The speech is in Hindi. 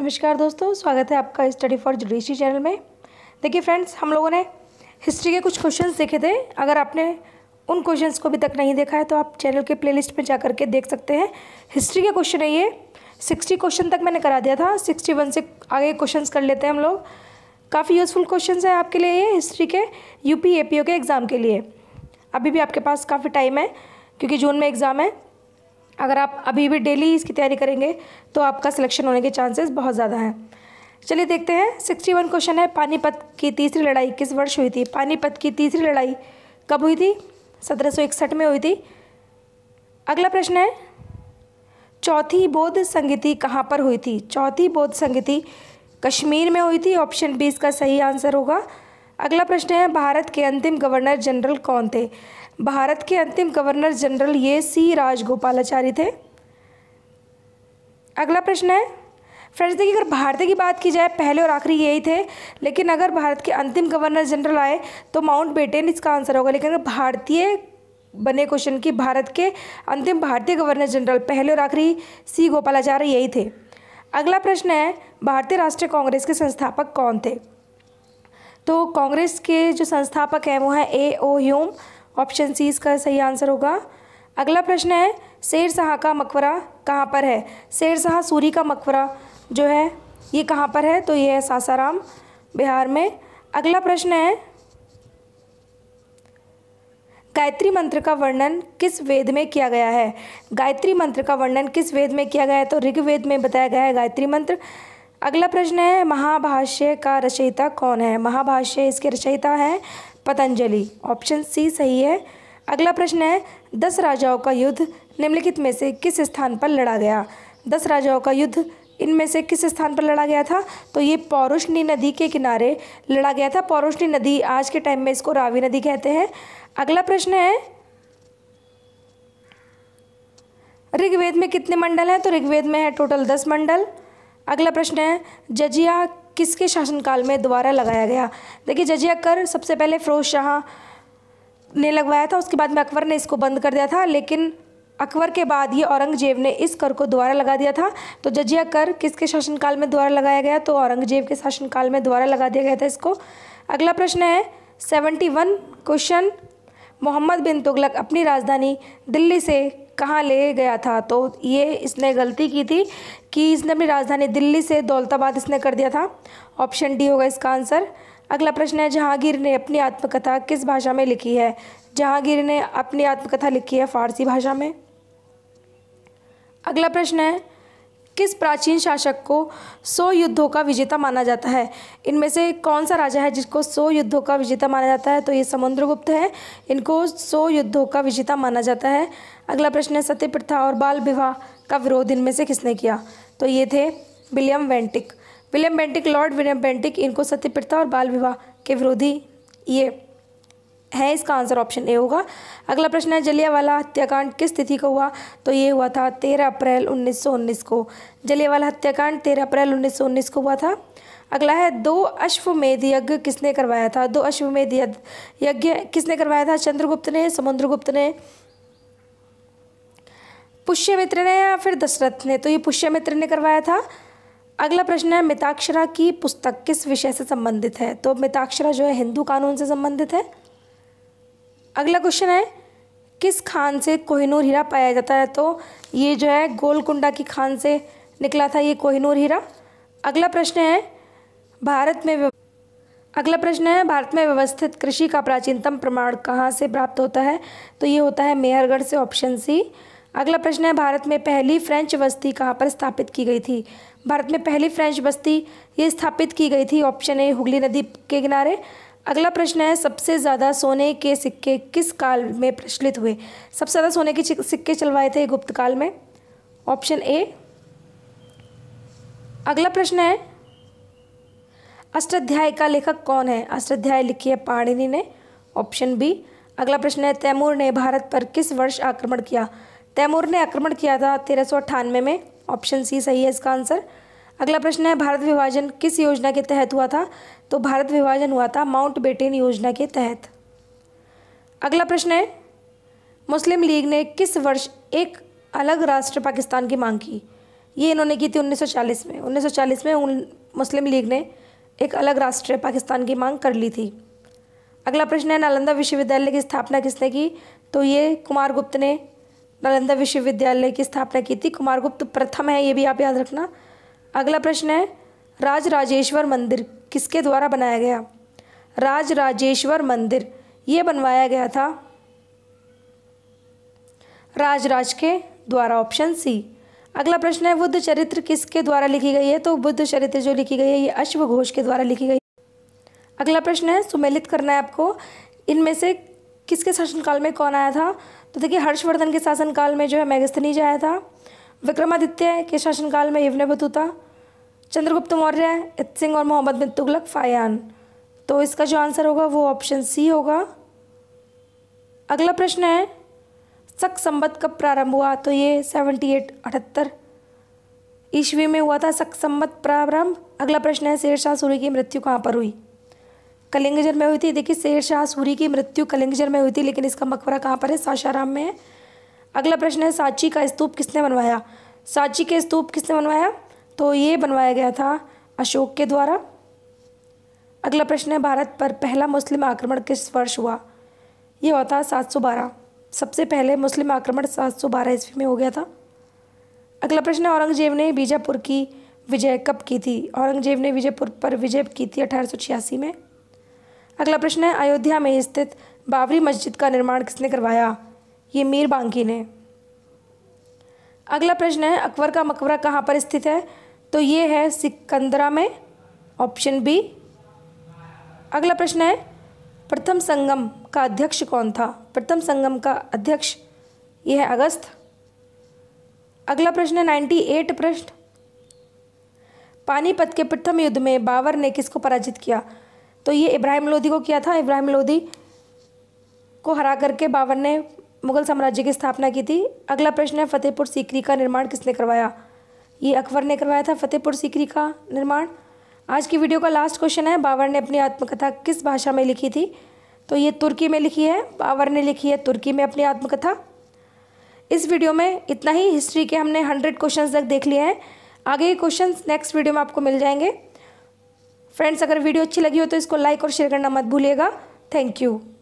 नमस्कार दोस्तों स्वागत है आपका स्टडी फॉर जुडिशी चैनल में देखिए फ्रेंड्स हम लोगों ने हिस्ट्री के कुछ क्वेश्चंस देखे थे अगर आपने उन क्वेश्चंस को अभी तक नहीं देखा है तो आप चैनल के प्लेलिस्ट में जा करके देख सकते हैं हिस्ट्री के क्वेश्चन है ये सिक्सटी क्वेश्चन तक मैंने करा दिया था सिक्सटी वन से आगे क्वेश्चन कर लेते हैं हम लोग काफ़ी यूज़फुल क्वेश्चन हैं आपके लिए ये हिस्ट्री के यू पी के एग्ज़ाम के लिए अभी भी आपके पास काफ़ी टाइम है क्योंकि जून में एग्ज़ाम है अगर आप अभी भी डेली इसकी तैयारी करेंगे तो आपका सिलेक्शन होने के चांसेस बहुत ज़्यादा हैं चलिए देखते हैं सिक्सटी वन क्वेश्चन है पानीपत की तीसरी लड़ाई किस वर्ष हुई थी पानीपत की तीसरी लड़ाई कब हुई थी सत्रह में हुई थी अगला प्रश्न है चौथी बौद्ध संगीति कहाँ पर हुई थी चौथी बौद्ध संगीति कश्मीर में हुई थी ऑप्शन बी इसका सही आंसर होगा अगला प्रश्न है भारत के अंतिम गवर्नर जनरल कौन थे भारत के अंतिम गवर्नर जनरल ये सी राजगोपालाचारी थे अगला प्रश्न है फ्रेंड्स देखिए अगर भारत की बात की जाए पहले और आखिरी यही थे लेकिन अगर भारत के अंतिम गवर्नर जनरल आए तो माउंट बेटेन इसका आंसर होगा लेकिन अगर भारतीय बने क्वेश्चन की भारत के अंतिम भारतीय गवर्नर जनरल पहले और आखिरी सी गोपालाचार्य यही थे अगला प्रश्न है भारतीय राष्ट्रीय कांग्रेस के संस्थापक कौन थे तो कांग्रेस के जो संस्थापक हैं वो हैं ए ओ ह्यूम ऑप्शन सी इसका सही आंसर होगा अगला प्रश्न है शेर शाह का मकबरा कहाँ पर है शेर शाह सूरी का मकबरा जो है ये कहाँ पर है तो ये है सासाराम बिहार में अगला प्रश्न है गायत्री मंत्र का वर्णन किस वेद में किया गया है गायत्री मंत्र का वर्णन किस वेद में किया गया है तो ऋग्वेद में बताया गया है गायत्री मंत्र अगला प्रश्न है महाभाष्य का रचयिता कौन है महाभाष्य इसके रचयिता है पतंजलि ऑप्शन सी सही है अगला प्रश्न है दस राजाओं का युद्ध निम्नलिखित में से किस स्थान पर लड़ा गया दस राजाओं का युद्ध इनमें से किस स्थान पर लड़ा गया था तो ये पौरुषनी नदी के किनारे लड़ा गया था पौरुषनी नदी आज के टाइम में इसको रावी नदी कहते हैं अगला प्रश्न है ऋग्वेद में कितने मंडल हैं तो ऋग्वेद में है टोटल दस मंडल अगला प्रश्न है जजिया किसके शासनकाल में दोबारा लगाया गया देखिए जजिया कर सबसे पहले फ़िरोज़ शाह ने लगवाया था उसके बाद में अकबर ने इसको बंद कर दिया था लेकिन अकबर के बाद ये औरंगजेब ने इस कर को दोबारा लगा दिया था तो जजिया कर किसके शासनकाल में दोबारा लगाया गया तो औरंगजेब के शासनकाल में दोबारा लगा दिया गया था इसको अगला प्रश्न है seventy one question Mohammad bin Tughlaq अपनी राजधानी दिल्ली से कहाँ ले गया था तो ये इसने गलती की थी कि इसने अपनी राजधानी दिल्ली से दौलताबाद इसने कर दिया था ऑप्शन डी होगा इसका आंसर अगला प्रश्न है जहांगीर ने अपनी आत्मकथा किस भाषा में लिखी है जहांगीर ने अपनी आत्मकथा लिखी है फारसी भाषा में अगला प्रश्न है किस प्राचीन शासक को सौ युद्धों का विजेता माना जाता है इनमें से कौन सा राजा है जिसको सौ युद्धों का विजेता माना जाता है तो ये समुद्रगुप्त है इनको सौ युद्धों का विजेता माना जाता है अगला प्रश्न है सत्य प्रथा और बाल विवाह का विरोध इनमें से किसने किया तो ये थे William Bentinck William Bentinck Lord William Bentinck इनको सत्य प्रथा और बाल विवाह के विरोधी ये है इसका आंसर ऑप्शन ए होगा अगला प्रश्न है जलियावाला हत्याकांड किस तिथि को हुआ तो ये हुआ था तेरह अप्रैल 1919 को जलियावाला हत्याकांड तेरह अप्रैल 1919 को हुआ था अगला है दो अश्वमेध यज्ञ किसने करवाया था दो अश्वमेध यज्ञ किसने करवाया था चंद्रगुप्त ने समुद्रगुप्त ने पुष्यमित्र ने या फिर दशरथ ने तो ये पुष्यमित्र ने करवाया था अगला प्रश्न है मिताक्षरा की पुस्तक किस विषय से संबंधित है तो मिताक्षरा जो है हिंदू कानून से संबंधित है अगला क्वेश्चन है किस खान से कोहिनूर हीरा पाया जाता है तो ये जो है गोलकुंडा की खान से निकला था ये कोहिनूर हीरा अगला प्रश्न है भारत में अगला प्रश्न है भारत में व्यवस्थित कृषि का प्राचीनतम प्रमाण कहाँ से प्राप्त होता है तो ये होता है मेहरगढ़ से ऑप्शन सी अगला प्रश्न है भारत में पहली फ्रेंच बस्ती कहाँ पर स्थापित की गई थी भारत में पहली फ्रेंच बस्ती ये स्थापित की गई थी ऑप्शन ए हुगली नदी के किनारे अगला प्रश्न है सबसे ज़्यादा सोने के सिक्के किस काल में प्रचलित हुए सबसे ज़्यादा सोने के सिक्के चलवाए थे गुप्त काल में ऑप्शन ए अगला प्रश्न है अष्टाध्याय का लेखक कौन है अष्टाध्याय लिखी है पाणिनि ने ऑप्शन बी अगला प्रश्न है तैमूर ने भारत पर किस वर्ष आक्रमण किया तैमूर ने आक्रमण किया था तेरह में ऑप्शन सी सही है इसका आंसर अगला प्रश्न है भारत विभाजन किस योजना के तहत हुआ था तो भारत विभाजन हुआ था माउंट बेटेन योजना के तहत अगला प्रश्न है मुस्लिम लीग ने किस वर्ष एक अलग राष्ट्र पाकिस्तान की मांग की ये इन्होंने की थी 1940 में 1940 में उन मुस्लिम लीग ने एक अलग राष्ट्र पाकिस्तान की मांग कर ली थी अगला प्रश्न है नालंदा विश्वविद्यालय की स्थापना किसने की तो ये कुमार गुप्त ने नालंदा विश्वविद्यालय की स्थापना की थी कुमार गुप्त प्रथम है ये भी आप याद रखना अगला प्रश्न है राज राजेश्वर मंदिर किसके द्वारा बनाया गया राज राजेश्वर मंदिर ये बनवाया गया था राज के द्वारा ऑप्शन सी अगला प्रश्न है बुद्ध चरित्र किसके द्वारा लिखी गई है तो बुद्ध चरित्र जो लिखी गई है ये अश्व घोष के द्वारा लिखी गई अगला प्रश्न है सुमेलित करना है आपको इनमें से किसके शासनकाल में कौन आया था तो देखिए हर्षवर्धन के शासनकाल में जो है मैगस्थनीज आया था विक्रमादित्य के शासनकाल में इवन बतूता चंद्रगुप्त मौर्य इत सिंह और मोहम्मद बिन तुगलक फायान तो इसका जो आंसर होगा वो ऑप्शन सी होगा अगला प्रश्न है सक संबत कब प्रारंभ हुआ तो ये सेवेंटी एट अठहत्तर ईस्वी में हुआ था सक संबत प्रारंभ अगला प्रश्न है शेरशाह सूरी की मृत्यु कहाँ पर हुई कलिंगजर में हुई थी देखिए शेरशाह सूरी की मृत्यु कलिंगजर में हुई थी लेकिन इसका मकबरा कहाँ पर है सासाराम में है अगला प्रश्न है सांची का स्तूप किसने बनवाया सांची के स्तूप किसने बनवाया तो ये बनवाया गया था अशोक के द्वारा अगला प्रश्न है भारत पर पहला मुस्लिम आक्रमण किस वर्ष हुआ ये हुआ था सात सौ बारह सबसे पहले मुस्लिम आक्रमण सात सौ बारह ईस्वी में हो गया था अगला प्रश्न है औरंगजेब ने बीजापुर की विजय कब की थी औरंगजेब ने विजयपुर पर विजय की थी अठारह में अगला प्रश्न है अयोध्या में स्थित बाबरी मस्जिद का निर्माण किसने करवाया ये मीर बांकी ने अगला प्रश्न है अकबर का मकबरा कहाँ पर स्थित है तो ये है सिकंदरा में ऑप्शन बी अगला प्रश्न है प्रथम संगम का अध्यक्ष कौन था प्रथम संगम का अध्यक्ष ये है अगस्त अगला प्रश्न है नाइन्टी एट प्रश्न पानीपत के प्रथम युद्ध में बाबर ने किसको पराजित किया तो ये इब्राहिम लोधी को किया था इब्राहिम लोधी को हरा करके बाबर ने मुगल साम्राज्य की स्थापना की थी अगला प्रश्न है फतेहपुर सीकरी का निर्माण किसने करवाया ये अकबर ने करवाया था फतेहपुर सीकरी का निर्माण आज की वीडियो का लास्ट क्वेश्चन है बाबर ने अपनी आत्मकथा किस भाषा में लिखी थी तो ये तुर्की में लिखी है बाबर ने लिखी है तुर्की में अपनी आत्मकथा इस वीडियो में इतना ही हिस्ट्री के हमने हंड्रेड क्वेश्चन तक देख लिए हैं आगे के क्वेश्चन नेक्स्ट वीडियो में आपको मिल जाएंगे फ्रेंड्स अगर वीडियो अच्छी लगी हो तो इसको लाइक और शेयर करना मत भूलिएगा थैंक यू